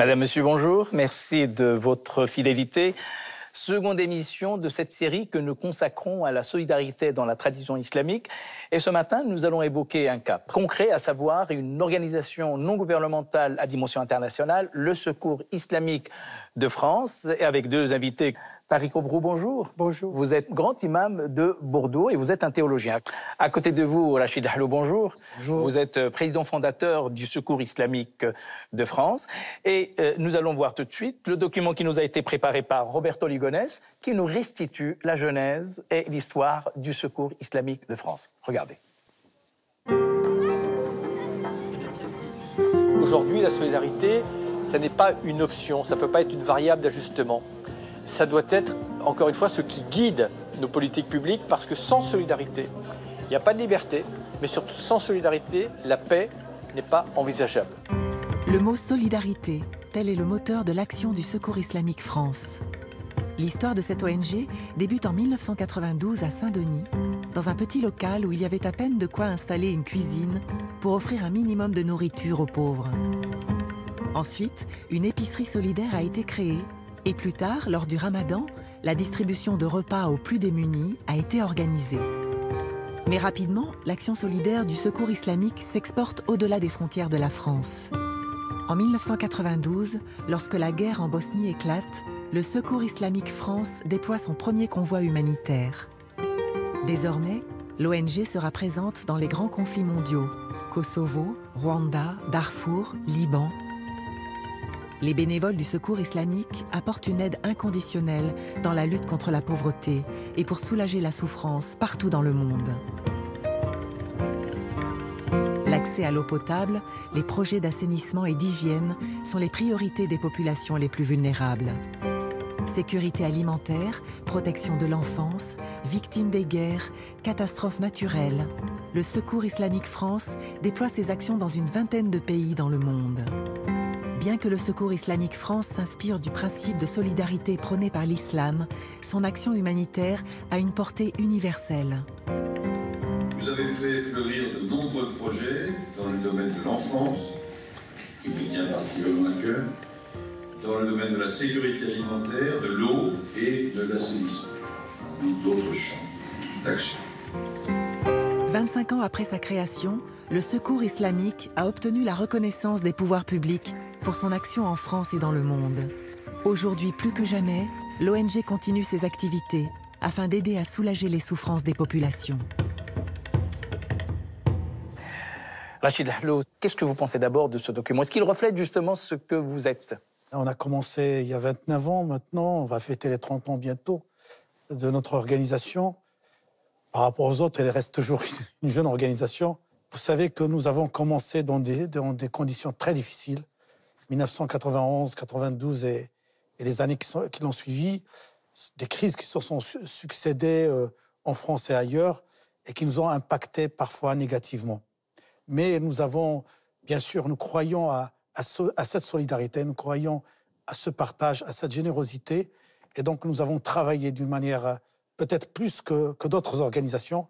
Madame, Monsieur, bonjour. Merci de votre fidélité. Seconde émission de cette série que nous consacrons à la solidarité dans la tradition islamique. Et ce matin, nous allons évoquer un cas concret, à savoir une organisation non gouvernementale à dimension internationale, le Secours islamique de France et avec deux invités. Tariq Obrou, bonjour. Bonjour. Vous êtes grand imam de Bordeaux et vous êtes un théologien. À côté de vous, Rachid Halou, bonjour. Bonjour. Vous êtes euh, président fondateur du Secours islamique euh, de France. Et euh, nous allons voir tout de suite le document qui nous a été préparé par Roberto Ligonès qui nous restitue la genèse et l'histoire du Secours islamique de France. Regardez. Aujourd'hui, la solidarité, ça n'est pas une option, ça ne peut pas être une variable d'ajustement. Ça doit être, encore une fois, ce qui guide nos politiques publiques, parce que sans solidarité, il n'y a pas de liberté, mais surtout sans solidarité, la paix n'est pas envisageable. Le mot solidarité, tel est le moteur de l'action du Secours islamique France. L'histoire de cette ONG débute en 1992 à Saint-Denis, dans un petit local où il y avait à peine de quoi installer une cuisine pour offrir un minimum de nourriture aux pauvres. Ensuite, une épicerie solidaire a été créée et plus tard, lors du ramadan, la distribution de repas aux plus démunis a été organisée. Mais rapidement, l'action solidaire du Secours islamique s'exporte au-delà des frontières de la France. En 1992, lorsque la guerre en Bosnie éclate, le Secours islamique France déploie son premier convoi humanitaire. Désormais, l'ONG sera présente dans les grands conflits mondiaux Kosovo, Rwanda, Darfour, Liban, les bénévoles du Secours islamique apportent une aide inconditionnelle dans la lutte contre la pauvreté et pour soulager la souffrance partout dans le monde. L'accès à l'eau potable, les projets d'assainissement et d'hygiène sont les priorités des populations les plus vulnérables. Sécurité alimentaire, protection de l'enfance, victimes des guerres, catastrophes naturelles. Le Secours islamique France déploie ses actions dans une vingtaine de pays dans le monde. Bien que le Secours islamique France s'inspire du principe de solidarité prôné par l'islam, son action humanitaire a une portée universelle. Vous avez fait fleurir de nombreux projets dans le domaine de l'enfance, qui me tient particulièrement à cœur, dans le domaine de la sécurité alimentaire, de l'eau et de l'assainissement, parmi d'autres champs d'action. Cinq ans après sa création, le Secours islamique a obtenu la reconnaissance des pouvoirs publics pour son action en France et dans le monde. Aujourd'hui plus que jamais, l'ONG continue ses activités afin d'aider à soulager les souffrances des populations. Rachid qu'est-ce que vous pensez d'abord de ce document Est-ce qu'il reflète justement ce que vous êtes On a commencé il y a 29 ans maintenant, on va fêter les 30 ans bientôt de notre organisation par rapport aux autres, elle reste toujours une jeune organisation. Vous savez que nous avons commencé dans des, des conditions très difficiles, 1991, 92 et, les années qui, qui l'ont suivi, des crises qui se sont succédées euh, en France et ailleurs et qui nous ont impacté parfois négativement. Mais nous avons, bien sûr, nous croyons à, à cette solidarité, nous croyons à ce partage, à cette générosité. Et donc, nous avons travaillé d'une manière peut-être plus que, que d'autres organisations,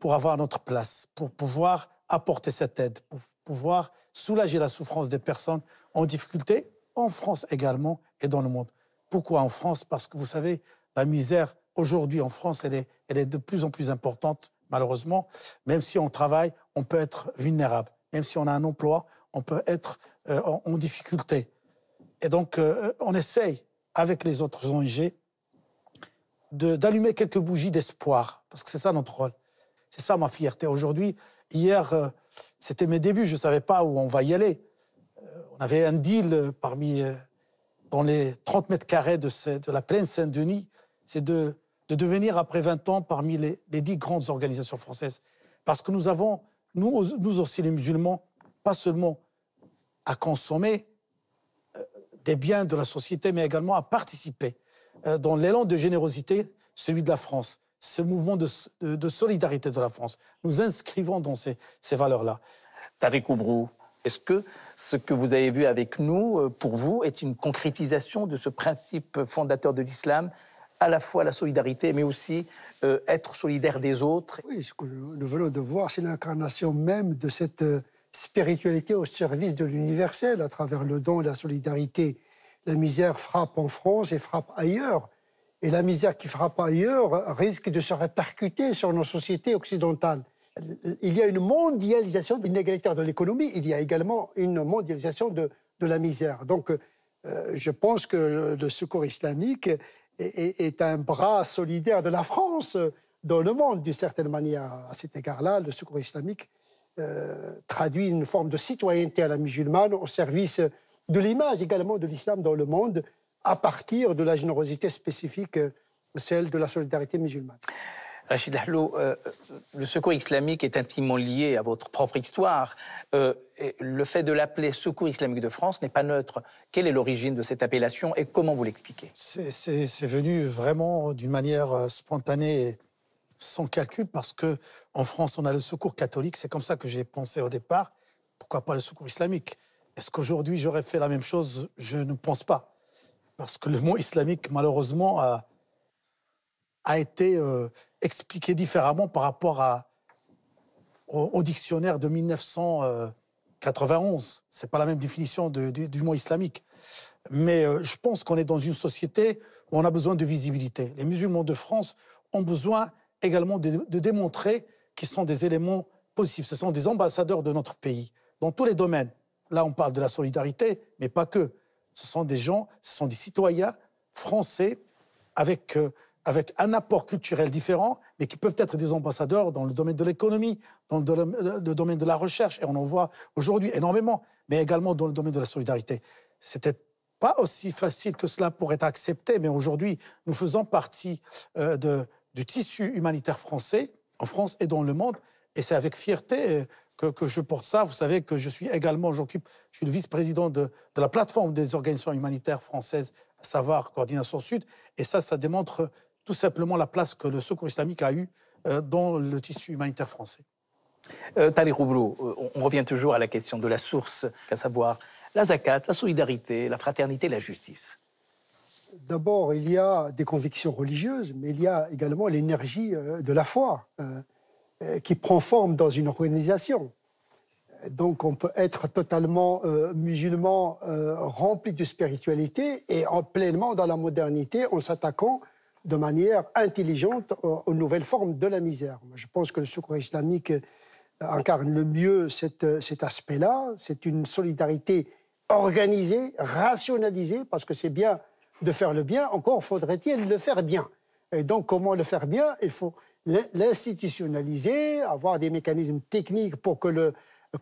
pour avoir notre place, pour pouvoir apporter cette aide, pour pouvoir soulager la souffrance des personnes en difficulté, en France également et dans le monde. Pourquoi en France Parce que vous savez, la misère aujourd'hui en France, elle est, elle est de plus en plus importante, malheureusement. Même si on travaille, on peut être vulnérable. Même si on a un emploi, on peut être euh, en, difficulté. Et donc, euh, on essaye, avec les autres ONG, d'allumer quelques bougies d'espoir, parce que c'est ça notre rôle. C'est ça ma fierté. Aujourd'hui, hier, euh, c'était mes débuts, je ne savais pas où on va y aller. Euh, on avait un deal euh, parmi, dans les 30 mètres carrés de, de la plaine Saint-Denis, c'est de, devenir après 20 ans parmi les, les 10 grandes organisations françaises. Parce que nous avons, nous aussi les musulmans, pas seulement à consommer des biens de la société, mais également à participer. Euh, dans l'élan de générosité, celui de la France, ce mouvement de, solidarité de la France. Nous inscrivons dans ces, valeurs-là. Tariq Oubrou, est-ce que ce que vous avez vu avec nous, euh, pour vous, est une concrétisation de ce principe fondateur de l'islam à la fois la solidarité, mais aussi euh, être solidaire des autres. Oui, ce que nous venons de voir, c'est l'incarnation même de cette spiritualité au service de l'universel, à travers le don, et la solidarité la misère frappe en France et frappe ailleurs. Et la misère qui frappe ailleurs risque de se répercuter sur nos sociétés occidentales. Il y a une mondialisation l'inégalité de l'économie, il y a également une mondialisation de, la misère. Donc euh, je pense que le, secours islamique est, un bras solidaire de la France dans le monde, d'une certaine manière. À cet égard-là, le secours islamique euh, traduit une forme de citoyenneté à la musulmane au service de l'image également de l'islam dans le monde à partir de la générosité spécifique, celle de la solidarité musulmane. Rachid Lahlou, euh, le secours islamique est intimement lié à votre propre histoire. Euh, le fait de l'appeler Secours islamique de France n'est pas neutre. Quelle est l'origine de cette appellation et comment vous l'expliquez C'est venu vraiment d'une manière euh, spontanée et sans calcul parce qu'en France on a le secours catholique. C'est comme ça que j'ai pensé au départ. Pourquoi pas le secours islamique est-ce qu'aujourd'hui j'aurais fait la même chose Je ne pense pas. Parce que le mot islamique, malheureusement, a, a été euh, expliqué différemment par rapport à, au, dictionnaire de 1991. C'est pas la même définition du mot islamique. Mais euh, je pense qu'on est dans une société où on a besoin de visibilité. Les musulmans de France ont besoin également de, de démontrer qu'ils sont des éléments positifs. Ce sont des ambassadeurs de notre pays dans tous les domaines là on parle de la solidarité, mais pas que. Ce sont des gens, ce sont des citoyens français avec, euh, avec un apport culturel différent, mais qui peuvent être des ambassadeurs dans le domaine de l'économie, dans euh, le domaine, de la recherche, et on en voit aujourd'hui énormément, mais également dans le domaine de la solidarité. C'était pas aussi facile que cela pourrait être accepté, mais aujourd'hui, nous faisons partie euh, du tissu humanitaire français, en France et dans le monde, et c'est avec fierté que, je porte ça. Vous savez que je suis également, j'occupe, je suis le vice-président de, de, la plateforme des organisations humanitaires françaises, à savoir Coordination Sud. Et ça, ça démontre tout simplement la place que le secours islamique a eue euh, dans le tissu humanitaire français. Euh, Tali euh, on, revient toujours à la question de la source, à savoir la zakat, la solidarité, la fraternité, la justice. D'abord, il y a des convictions religieuses, mais il y a également l'énergie euh, de la foi. Euh, qui prend forme dans une organisation. Donc on peut être totalement euh, musulman, euh, rempli de spiritualité et en pleinement dans la modernité en s'attaquant de manière intelligente aux, nouvelles formes de la misère. Je pense que le secours islamique incarne le mieux cet aspect-là. C'est une solidarité organisée, rationalisée, parce que c'est bien de faire le bien, encore faudrait-il le faire bien. Et donc comment le faire bien Il faut l'institutionnaliser, avoir des mécanismes techniques pour que le,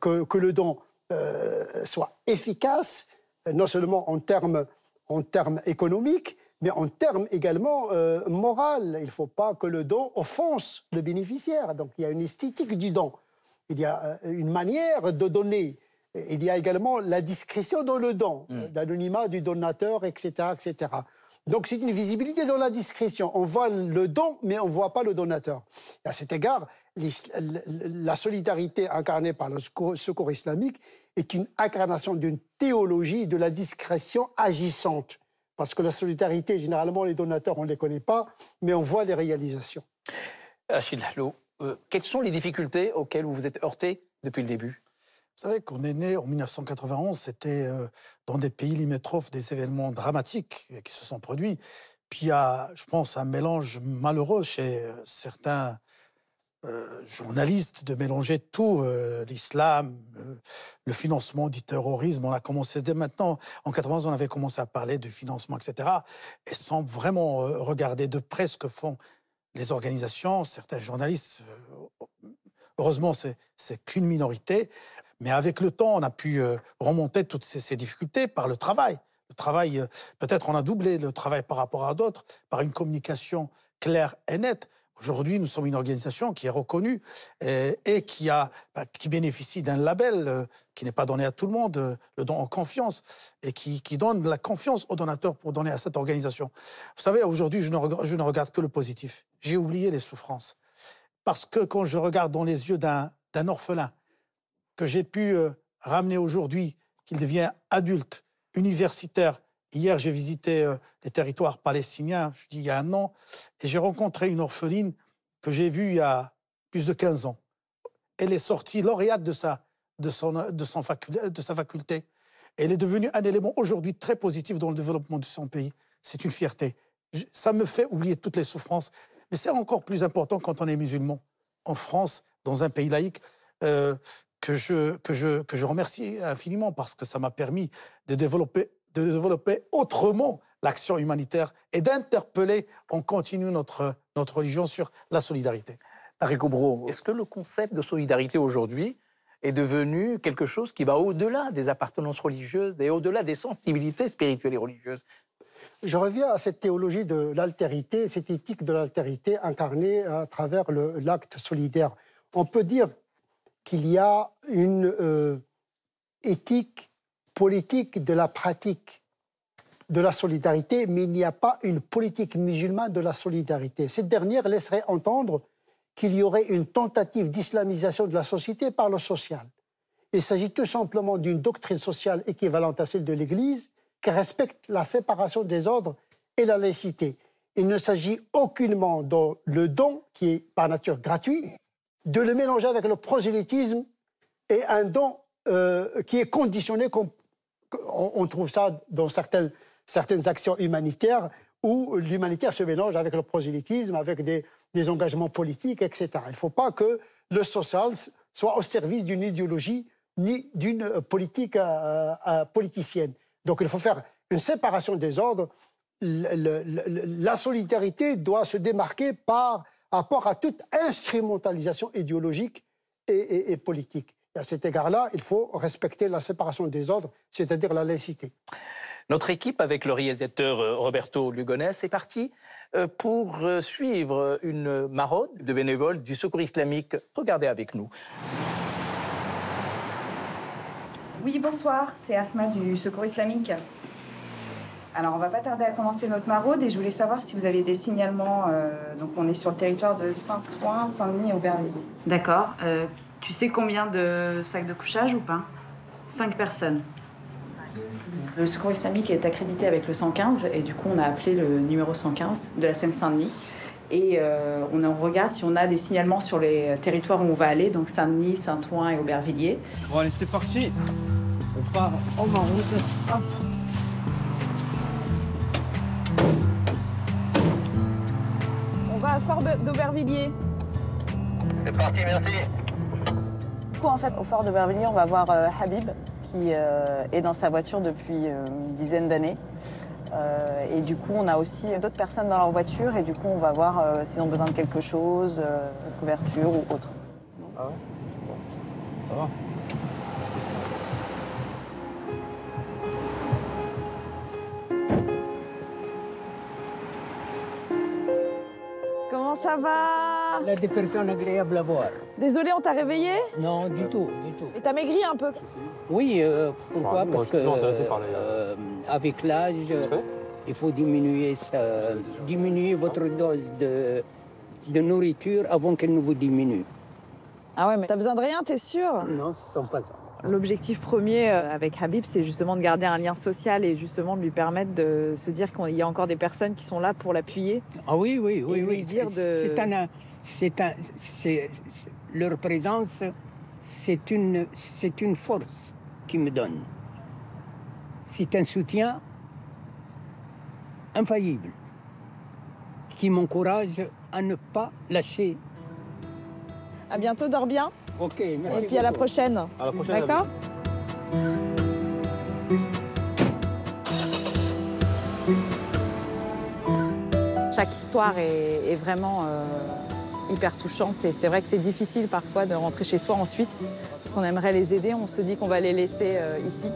que, le don euh, soit efficace, non seulement en termes en économiques, mais en termes également moraux. Euh, moral. Il ne faut pas que le don offense le bénéficiaire. Donc il y a une esthétique du don, il y a euh, une manière de donner, il y a également la discrétion dans le don, l'anonymat mmh. du donateur, etc., etc. Donc c'est une visibilité dans la discrétion. On voit le don, mais on ne voit pas le donateur. à cet égard, la solidarité incarnée par le secours islamique est une incarnation d'une théologie de la discrétion agissante. Parce que la solidarité, généralement, les donateurs, on ne les connaît pas, mais on voit les réalisations. Achille euh, quelles sont les difficultés auxquelles vous vous êtes heurté depuis le début vous savez qu'on est né en 1991, c'était euh, dans des pays limitrophes des événements dramatiques qui se sont produits. Puis il y a, je pense, un mélange malheureux chez euh, certains euh, journalistes de mélanger tout, l'islam, le financement du terrorisme. On a commencé dès maintenant, en 80, on avait commencé à parler du financement, etc. Et sans vraiment regarder de près ce que font les organisations, certains journalistes, heureusement c'est qu'une minorité, mais avec le temps, on a pu euh, remonter toutes ces, difficultés par le travail. Le travail, euh, peut-être on a doublé le travail par rapport à d'autres, par une communication claire et nette. Aujourd'hui, nous sommes une organisation qui est reconnue euh, et, qui, a, bah, qui bénéficie d'un label qui n'est pas donné à tout le monde, le don en confiance, et qui, donne la confiance aux donateurs pour donner à cette organisation. Vous savez, aujourd'hui, je, je ne, regarde que le positif. J'ai oublié les souffrances. Parce que quand je regarde dans les yeux d'un orphelin que j'ai pu euh, ramener aujourd'hui, qu'il devient adulte, universitaire. Hier, j'ai visité euh, les territoires palestiniens, je dis il y a un an, et j'ai rencontré une orpheline que j'ai vue il y a plus de 15 ans. Elle est sortie lauréate de sa, de son, de son faculté, de sa faculté. Elle est devenue un élément aujourd'hui très positif dans le développement de son pays. C'est une fierté. ça me fait oublier toutes les souffrances. Mais c'est encore plus important quand on est musulman. En France, dans un pays laïque, euh, que je, que je, que je remercie infiniment parce que ça m'a permis de développer, de développer autrement l'action humanitaire et d'interpeller en continu notre, notre religion sur la solidarité. Tariq Bro, est-ce que le concept de solidarité aujourd'hui est devenu quelque chose qui va au-delà des appartenances religieuses et au-delà des sensibilités spirituelles et religieuses je reviens à cette théologie de l'altérité, cette éthique de l'altérité incarnée à travers l'acte solidaire. On peut dire qu'il y a une euh, éthique politique de la pratique de la solidarité, mais il n'y a pas une politique musulmane de la solidarité. Cette dernière laisserait entendre qu'il y aurait une tentative d'islamisation de la société par le social. Il s'agit tout simplement d'une doctrine sociale équivalente à celle de l'Église qui respecte la séparation des ordres et la laïcité. Il ne s'agit aucunement dans le don, qui est par nature gratuit, de le mélanger avec le prosélytisme et un don euh, qui est conditionné, on trouve ça dans certaines, actions humanitaires, où l'humanitaire se mélange avec le prosélytisme, avec des, engagements politiques, etc. Il ne faut pas que le social soit au service d'une idéologie ni d'une politique euh, euh, politicienne. Donc il faut faire une séparation des ordres. la solidarité doit se démarquer par part à toute instrumentalisation idéologique et, politique. Et à cet égard-là, il faut respecter la séparation des ordres, c'est-à-dire la laïcité. Notre équipe, avec le réalisateur euh, Roberto Lugones, est partie euh, pour euh, suivre une maraude de bénévoles du Secours islamique. Regardez avec nous. Oui, bonsoir, c'est Asma du Secours islamique. Alors, on va pas tarder à commencer notre maraude et je voulais savoir si vous aviez des signalements. Euh, donc, on est sur le territoire de Saint-Ouen, Saint-Denis et Aubervilliers. D'accord. Euh, tu sais combien de sacs de couchage ou pas Cinq personnes. Le secours islamique est accrédité avec le 115 et du coup, on a appelé le numéro 115 de la Seine-Saint-Denis. Et euh, on en regarde si on a des signalements sur les territoires où on va aller, donc Saint-Denis, Saint-Ouen et Aubervilliers. Bon, allez, c'est parti. On part en fort d'Aubervilliers. C'est parti, merci. Du coup, en fait, au fort d'Aubervilliers, on va voir euh, Habib, qui euh, est dans sa voiture depuis euh, une dizaine d'années. et du coup, on a aussi d'autres personnes dans leur voiture, et du coup, on va voir s'ils ont besoin de quelque chose, couverture ou autre. Ah ouais Ça va ça va La dépression agréable à voir. Désolé, on t'a réveillé Non, du tout, du tout. Et t'as maigri un peu Oui, euh, pourquoi Parce que euh, avec l'âge, il faut diminuer, ça, diminuer votre dose de, de nourriture avant qu'elle ne vous diminue. Ah ouais, mais t'as besoin de rien, t'es sûr Non, sans pas ça. L'objectif premier euh, avec Habib, c'est justement de garder un lien social et justement de lui permettre de se dire qu'il y a encore des personnes qui sont là pour l'appuyer. Ah oui, oui, oui, oui. C'est leur présence, c'est une, c'est une force qui me donne. C'est un soutien infaillible qui m'encourage à ne pas lâcher. À bientôt, dors bien. Et puis à la prochaine. D'accord Chaque histoire est, vraiment euh, hyper touchante et c'est vrai que c'est difficile parfois de rentrer chez soi ensuite parce qu'on aimerait les aider, on se dit qu'on va les laisser euh, ici.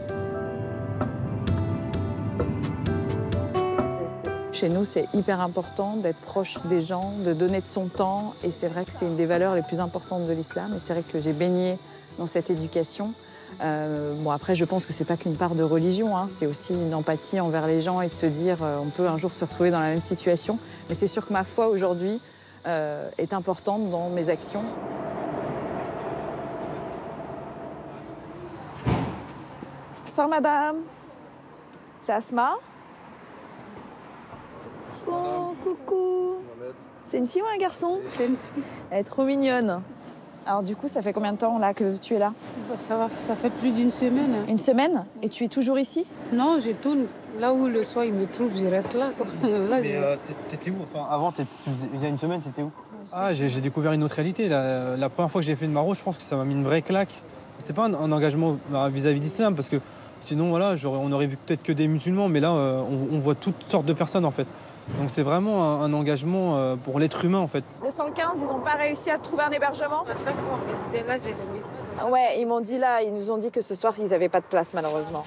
chez nous, c'est hyper important d'être proche des gens, de donner de son temps. Et c'est vrai que c'est une des valeurs les plus importantes de l'islam. Et c'est vrai que j'ai baigné dans cette éducation. Euh, bon, après, je pense que c'est pas qu'une part de religion, hein. c'est aussi une empathie envers les gens et de se dire euh, on peut un jour se retrouver dans la même situation. Mais c'est sûr que ma foi aujourd'hui euh, est importante dans mes actions. Bonsoir, madame. C'est Asma. Coucou, C'est une fille ou un garçon Elle est trop mignonne. Alors du coup, ça fait combien de temps là que tu es là bah, ça, fait plus d'une semaine. Une semaine Et tu es toujours ici Non, je tourne. Là où le soir il me trouve, je reste là. Mais euh, t'étais où avant, il y a une semaine, t'étais où Ah, j'ai découvert une autre réalité. La, première fois que j'ai fait une maro, je pense que ça m'a mis une vraie claque. C'est pas un, engagement euh, vis-à-vis d'islam, parce que sinon, voilà, on aurait vu peut-être que des musulmans, mais là, euh, on voit toutes sortes de personnes en fait. Donc c'est vraiment un, engagement euh, pour l'être humain en fait. Le 115, ils n'ont pas réussi à trouver un hébergement bah, À chaque fois, là, j'ai Ouais, ils m'ont dit là, ils nous ont dit que ce soir, ils n'avaient pas de place malheureusement.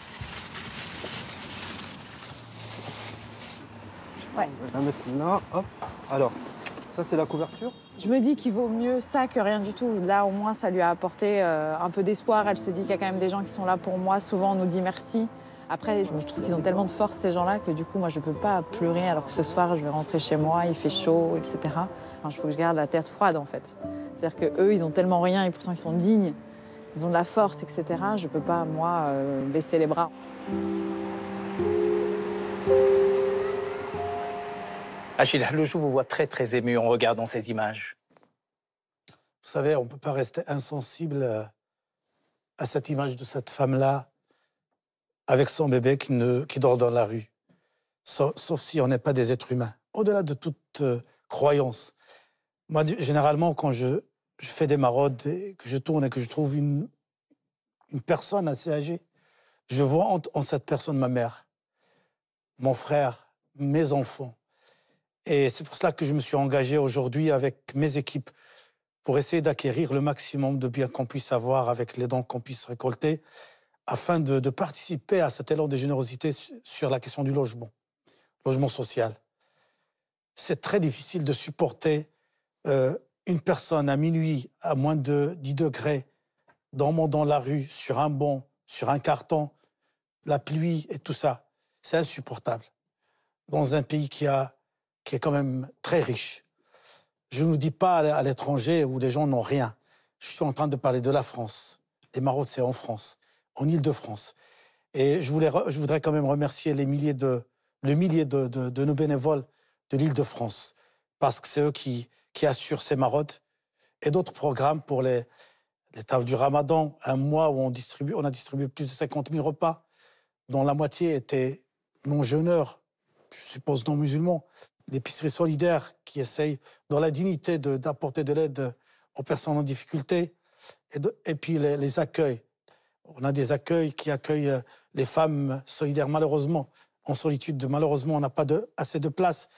Ouais. hop. Alors, ça c'est la couverture. Je me dis qu'il vaut mieux ça que rien du tout. Là, au moins, ça lui a apporté euh, un peu d'espoir. Elle se dit qu'il y a quand même des gens qui sont là pour moi. Souvent, on nous dit merci. Après, je trouve qu'ils ont tellement de force, ces gens-là, que du coup, moi, je ne peux pas pleurer alors que ce soir, je vais rentrer chez moi, il fait chaud, etc. Il faut que je garde la tête froide, en fait. C'est-à-dire qu'eux, ils ont tellement rien et pourtant, ils sont dignes. Ils ont de la force, etc. Je ne peux pas, moi, euh, baisser les bras. Achille jour, vous voit très, très ému en regardant ces images. Vous savez, on ne peut pas rester insensible euh, à cette image de cette femme-là avec son bébé qui, ne, qui dort dans la rue, sauf, si on n'est pas des êtres humains, au-delà de toute euh, croyance. Moi, généralement, quand je, je fais des maraudes, que je tourne et que je trouve une, personne assez âgée, je vois en, en cette personne ma mère, mon frère, mes enfants. Et c'est pour cela que je me suis engagé aujourd'hui avec mes équipes pour essayer d'acquérir le maximum de biens qu'on puisse avoir avec les dons qu'on puisse récolter afin de, participer à cet élan de générosité sur la question du logement, logement social. C'est très difficile de supporter euh, une personne à minuit, à moins de 10 degrés, dormant dans la rue, sur un banc, sur un carton, la pluie et tout ça. C'est insupportable dans un pays qui, a, qui est quand même très riche. Je ne vous dis pas à l'étranger où les gens n'ont rien. Je suis en train de parler de la France. Les maraudes, c'est en France en Ile-de-France. Et je, voudrais quand même remercier les milliers de, le millier de, nos bénévoles de l'Île-de-France, parce que c'est eux qui, assurent ces marottes et d'autres programmes pour les, tables du Ramadan, un mois où on, a distribué plus de 50 000 repas, dont la moitié étaient non jeuneurs je suppose non-musulmans, l'épicerie solidaire qui essaye, dans la dignité, d'apporter de, l'aide aux personnes en difficulté, et, puis les, les accueils on a des accueils qui accueillent euh, les femmes solidaires, malheureusement, en solitude. Malheureusement, on n'a pas assez de place.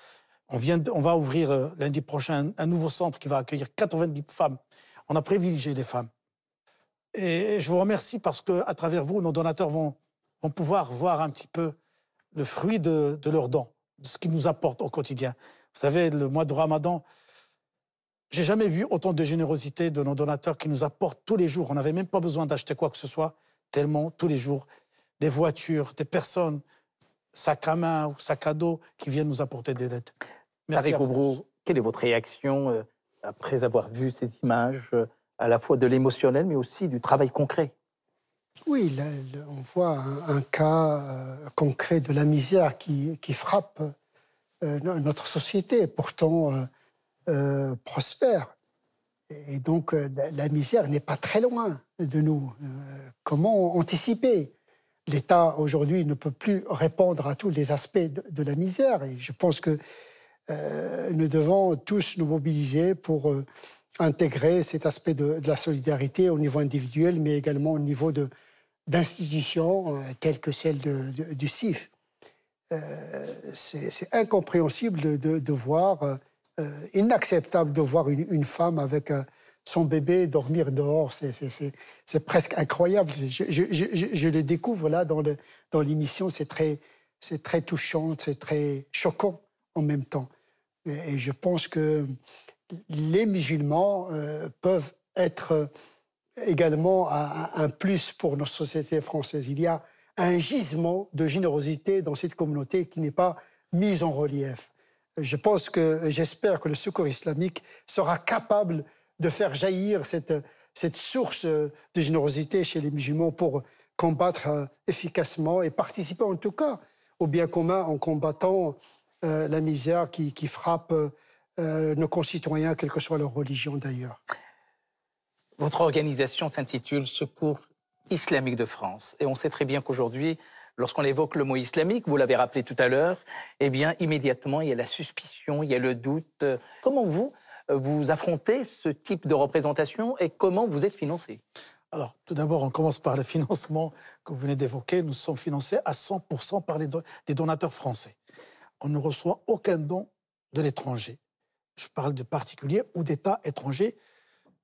On, vient on va ouvrir euh, lundi prochain un, nouveau centre qui va accueillir 90 femmes. On a privilégié les femmes. Et je vous remercie parce qu'à travers vous, nos donateurs vont, vont pouvoir voir un petit peu le fruit de, leurs dons, de ce qu'ils nous apportent au quotidien. Vous savez, le mois de Ramadan, j'ai jamais vu autant de générosité de nos donateurs qui nous apportent tous les jours. On n'avait même pas besoin d'acheter quoi que ce soit, tellement tous les jours, des voitures, des personnes, sac à main ou sac à dos qui viennent nous apporter des dettes. Merci Tariq quelle est votre réaction euh, après avoir vu ces images, euh, à la fois de l'émotionnel, mais aussi du travail concret Oui, on voit un, cas euh, concret de la misère qui, qui frappe notre société. Pourtant, euh, prospère. Et donc, euh, la, misère n'est pas très loin de nous. Euh, comment anticiper L'État, aujourd'hui, ne peut plus répondre à tous les aspects de, la misère. Et je pense que nous devons tous nous mobiliser pour intégrer cet aspect de, la solidarité au niveau individuel, mais également au niveau d'institutions telles que celle du CIF. c'est incompréhensible de voir euh, inacceptable de voir une, femme avec euh, son bébé dormir dehors. C'est presque incroyable. Je, le découvre là dans l'émission. c'est très, touchant, c'est très choquant en même temps. Et, je pense que les musulmans euh, peuvent être également un, un, plus pour notre société française. Il y a un gisement de générosité dans cette communauté qui n'est pas mise en relief je pense que, j'espère que le secours islamique sera capable de faire jaillir cette, source de générosité chez les musulmans pour combattre euh, efficacement et participer en tout cas au bien commun en combattant euh, la misère qui, frappe euh, nos concitoyens, quelle que soit leur religion d'ailleurs. Votre organisation s'intitule Secours islamique de France. Et on sait très bien qu'aujourd'hui, Lorsqu'on évoque le mot islamique, vous l'avez rappelé tout à l'heure, eh bien, immédiatement, il y a la suspicion, il y a le doute. Comment vous, euh, vous affrontez ce type de représentation et comment vous êtes financé alors, tout d'abord, on commence par le financement que vous venez d'évoquer. Nous sommes financés à 100% par les donateurs français. On ne reçoit aucun don de l'étranger. Je parle de particuliers ou d'États étrangers,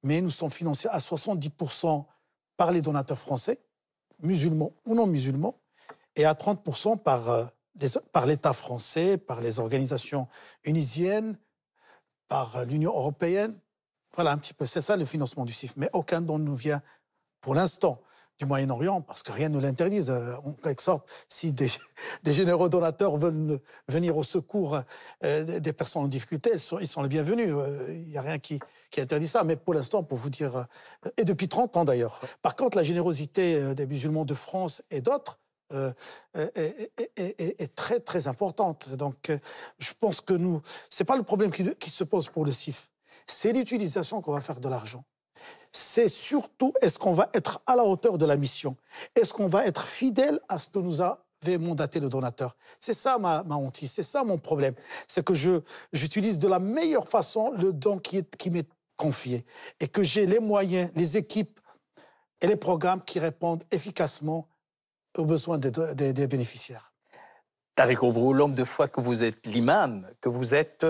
mais nous sommes financés à 70% par les donateurs français, musulmans ou non musulmans, et à 30% par, euh, par l'État français, par les organisations unisiennes, par euh, l'Union européenne. Voilà un petit peu, c'est ça le financement du CIF. Mais aucun don ne nous vient pour l'instant du Moyen-Orient, parce que rien ne l'interdise. Euh, en quelque sorte, si des, généreux donateurs veulent venir au secours des personnes en difficulté, ils sont, ils sont les bienvenus. Il n'y a rien qui, qui interdit ça. Mais pour l'instant, pour vous dire, et depuis 30 ans d'ailleurs. Par contre, la générosité des musulmans de France et d'autres, euh, est, très très importante. Donc, euh, je pense que nous, c'est pas le problème qui, se pose pour le CIF, c'est l'utilisation qu'on va faire de l'argent. C'est surtout est-ce qu'on va être à la hauteur de la mission, est-ce qu'on va être fidèle à ce que nous avait mandaté le donateur. C'est ça ma, ma hantise, c'est ça mon problème, c'est que je j'utilise de la meilleure façon le don qui, est, qui m'est confié et que j'ai les moyens, les équipes et les programmes qui répondent efficacement aux besoins des, bénéficiaires. Tariq Obrou, l'homme de foi que vous êtes, l'imam que vous êtes,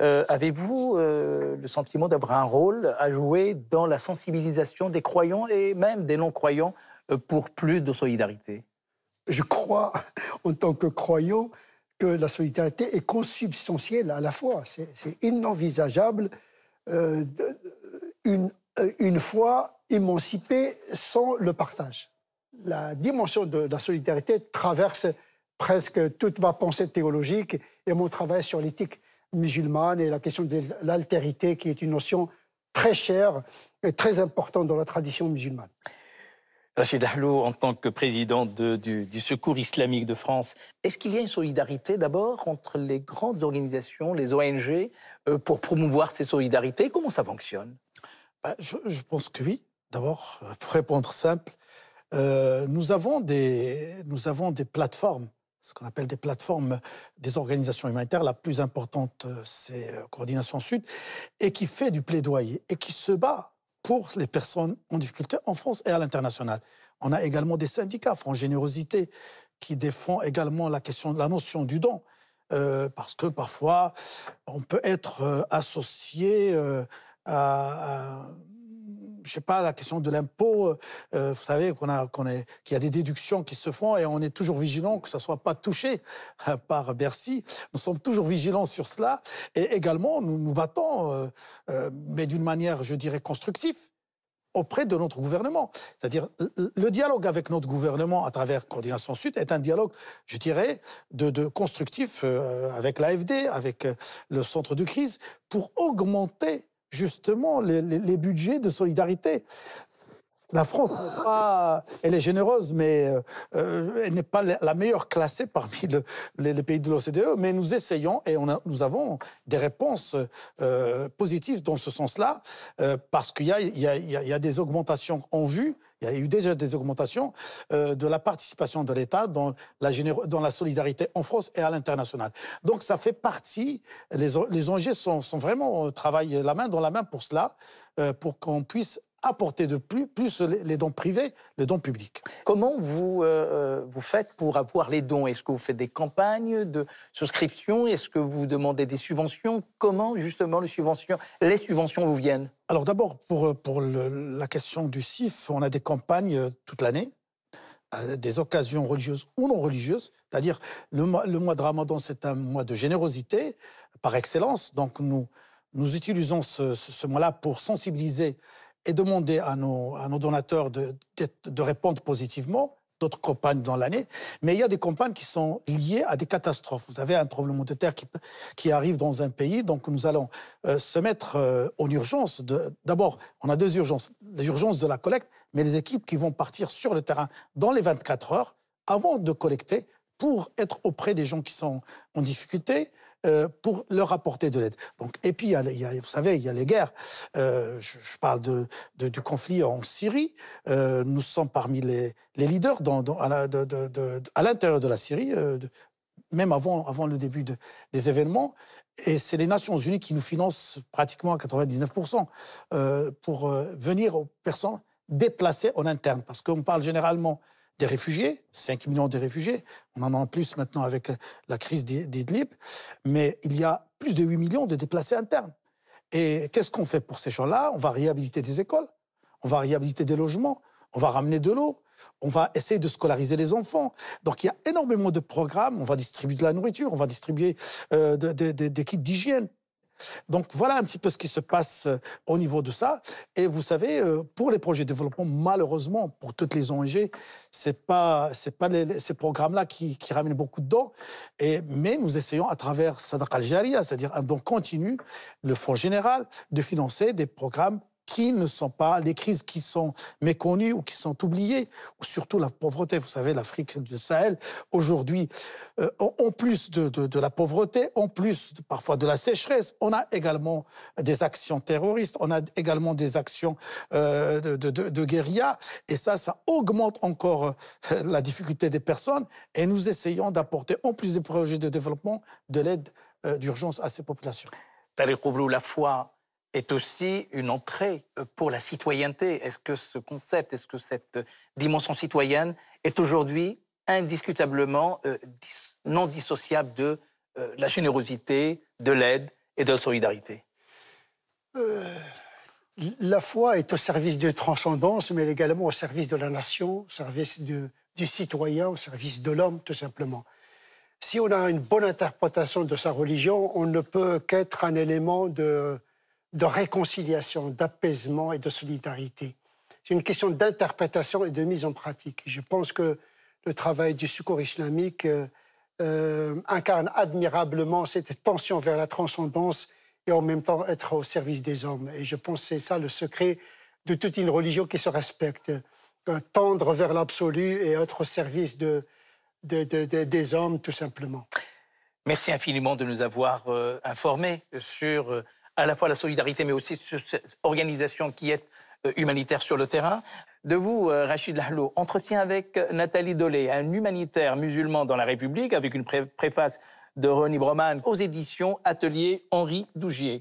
euh, avez-vous euh, le sentiment d'avoir un rôle à jouer dans la sensibilisation des croyants et même des non-croyants euh, pour plus de solidarité Je crois, en tant que croyant, que la solidarité est consubstantielle à la foi. C'est inenvisageable une, une foi émancipée sans le partage la dimension de, la solidarité traverse presque toute ma pensée théologique et mon travail sur l'éthique musulmane et la question de l'altérité, qui est une notion très chère et très importante dans la tradition musulmane. Rachid Ahlou, en tant que président du, Secours islamique de France, est-ce qu'il y a une solidarité d'abord entre les grandes organisations, les ONG, euh, pour promouvoir ces solidarités Comment ça fonctionne ben, je, pense que oui. D'abord, pour répondre simple, euh, nous, avons des, nous avons des plateformes, ce qu'on appelle des plateformes des organisations humanitaires. La plus importante, euh, c'est euh, Coordination Sud, et qui fait du plaidoyer et qui se bat pour les personnes en difficulté en France et à l'international. On a également des syndicats, France Générosité, qui défend également la question, la notion du don. parce que parfois, on peut être associé à je sais pas, la question de l'impôt, euh, euh, vous savez qu'on a qu'on est qu'il y a des déductions qui se font et on est toujours vigilant que ça soit pas touché hein, par Bercy. Nous sommes toujours vigilants sur cela et également nous nous battons, euh, mais d'une manière, je dirais, constructive auprès de notre gouvernement. C'est-à-dire, le dialogue avec notre gouvernement à travers Coordination Sud est un dialogue, je dirais, de, constructif avec l'AFD, avec le centre de crise, pour augmenter justement les, budgets de solidarité. La France elle est généreuse, mais euh, euh, elle n'est pas la meilleure classée parmi les, pays de l'OCDE. Mais nous essayons et nous avons des réponses euh, positives dans ce sens-là, parce qu'il y a, des augmentations en vue il y a eu déjà des augmentations euh, de la participation de l'État dans la, dans la solidarité en France et à l'international. Donc ça fait partie, les, les ONG sont, sont vraiment, euh, travaillent la main dans la main pour cela, euh, pour qu'on puisse apporter de plus, plus les dons privés, les dons publics. Comment vous, euh, euh, vous faites pour avoir les dons Est-ce que vous faites des campagnes de souscription Est-ce que vous demandez des subventions Comment justement les subventions, les subventions vous viennent Alors d'abord, pour, pour la question du CIF, on a des campagnes euh, toute l'année, des occasions religieuses ou non religieuses. C'est-à-dire, le, mois, de Ramadan, c'est un mois de générosité par excellence. Donc, nous, nous utilisons ce, ce mois-là pour sensibiliser et demander à nos, donateurs de, répondre positivement d'autres campagnes dans l'année, mais il y a des campagnes qui sont liées à des catastrophes. Vous avez un tremblement de terre qui, arrive dans un pays, donc nous allons euh, se mettre euh, en urgence. D'abord, on a deux urgences, l'urgence de la collecte, mais les équipes qui vont partir sur le terrain dans les 24 heures avant de collecter pour être auprès des gens qui sont en difficulté. Euh, pour leur apporter de l'aide. Donc, et puis, vous savez, il y a les guerres. Euh, je, parle du conflit en Syrie. Euh, nous sommes parmi les, leaders à l'intérieur de, la Syrie, même avant, avant le début des événements. Et c'est les Nations Unies qui nous financent pratiquement à 99% pour venir aux personnes déplacées en interne, parce qu'on parle généralement des réfugiés, 5 millions de réfugiés. On en a en plus maintenant avec la crise d'Idlib. Mais il y a plus de 8 millions de déplacés internes. Et qu'est-ce qu'on fait pour ces gens-là On va réhabiliter des écoles, on va réhabiliter des logements, on va ramener de l'eau, on va essayer de scolariser les enfants. Donc il y a énormément de programmes, on va distribuer de la nourriture, on va distribuer euh, des kits d'hygiène. Donc voilà un petit peu ce qui se passe euh, au niveau de ça. Et vous savez, euh, pour les projets de développement, malheureusement, pour toutes les ONG, c'est pas c'est pas ces programmes-là qui, ramènent beaucoup de dons. mais nous essayons à travers Sadaq Algérie, c'est-à-dire un don continu, le Fonds général, de financer des programmes qui ne sont pas, les crises qui sont méconnues ou qui sont oubliées, ou surtout la pauvreté. Vous savez, l'Afrique du Sahel, aujourd'hui, euh, en plus de, de, la pauvreté, en plus parfois de la sécheresse, on a également des actions terroristes, on a également des actions euh, de, guérilla, et ça, ça augmente encore euh, la difficulté des personnes, et nous essayons d'apporter, en plus des projets de développement, de l'aide d'urgence à ces populations. Tariq Oublou, la foi est aussi une entrée euh, pour la citoyenneté. Est-ce que ce concept, est-ce que cette euh, dimension citoyenne est aujourd'hui indiscutablement euh, non dissociable de la générosité, de l'aide et de la solidarité La foi est au service de transcendance, mais également au service de la nation, au service du citoyen, au service de l'homme, tout simplement. Si on a une bonne interprétation de sa religion, on ne peut qu'être un élément de de réconciliation, d'apaisement et de solidarité. C'est une question d'interprétation et de mise en pratique. Je pense que le travail du secours islamique euh, euh, incarne admirablement cette tension vers la transcendance et en même temps être au service des hommes. Et je pense que c'est ça le secret de toute une religion qui se respecte. Euh, tendre vers l'absolu et être au service de, des hommes, tout simplement. Merci infiniment de nous avoir informés sur à la fois la solidarité, mais aussi cette organisation qui est euh, humanitaire sur le terrain. De vous, euh, Rachid Lahlo, entretien avec euh, Nathalie Dolé, un humanitaire musulman dans la République, avec une préface de René Broman aux éditions Atelier Henri Dougier.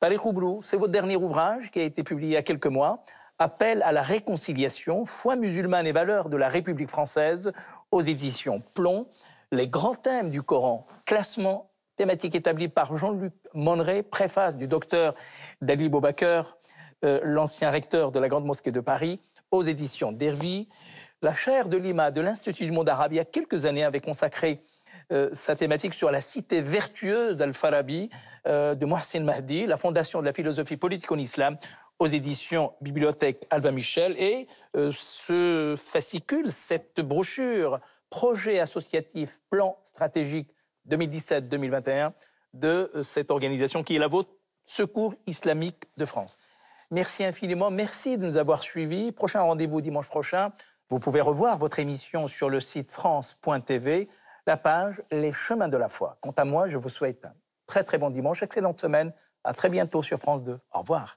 Tariq Oublou, c'est votre dernier ouvrage qui a été publié il y a quelques mois. Appel à la réconciliation, foi musulmane et valeurs de la République française aux éditions Plomb. Les grands thèmes du Coran, classement thématique établie par Jean-Luc Monneret, préface du docteur Dali Bobaker, euh, l'ancien recteur de la Grande Mosquée de Paris, aux éditions dervy La chaire de Lima de l'Institut du monde arabe, il y a quelques années, avait consacré euh, sa thématique sur la cité vertueuse d'Al-Farabi euh, de Mohsin Mahdi, la fondation de la philosophie politique en islam, aux éditions Bibliothèque Alba Michel. Et ce fascicule, cette brochure, Projet associatif, plan stratégique 2017-2021 de euh, cette organisation qui est la vôtre, Secours islamique de France. Merci infiniment, merci de nous avoir suivis. Prochain rendez-vous dimanche prochain. Vous pouvez revoir votre émission sur le site france.tv, la page Les chemins de la foi. Quant à moi, je vous souhaite un très très bon dimanche, excellente semaine. À très bientôt sur France 2. Au revoir.